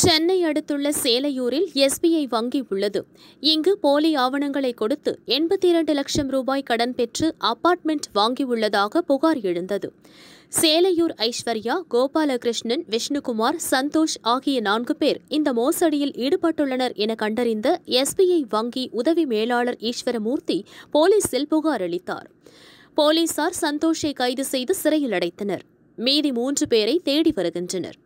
சென்னை அடுத்துள்ள சேலையூரில் எஸ்பிஐ வங்கி உள்ளது இங்கு போலி ஆவணங்களை கொடுத்து எண்பத்தி இரண்டு லட்சம் ரூபாய் கடன் பெற்று அபார்ட்மெண்ட் வாங்கியுள்ளதாக புகார் எழுந்தது சேலையூர் ஐஸ்வர்யா கோபாலகிருஷ்ணன் விஷ்ணுகுமார் சந்தோஷ் ஆகிய நான்கு பேர் இந்த மோசடியில் ஈடுபட்டுள்ளனர் என கண்டறிந்த எஸ்பிஐ வங்கி உதவி மேலாளர் ஈஸ்வரமூர்த்தி போலீசில் புகார் அளித்தார் போலீசார் சந்தோஷை கைது செய்து சிறையில் அடைத்தனர் மீதி மூன்று பேரை தேடி வருகின்றனர்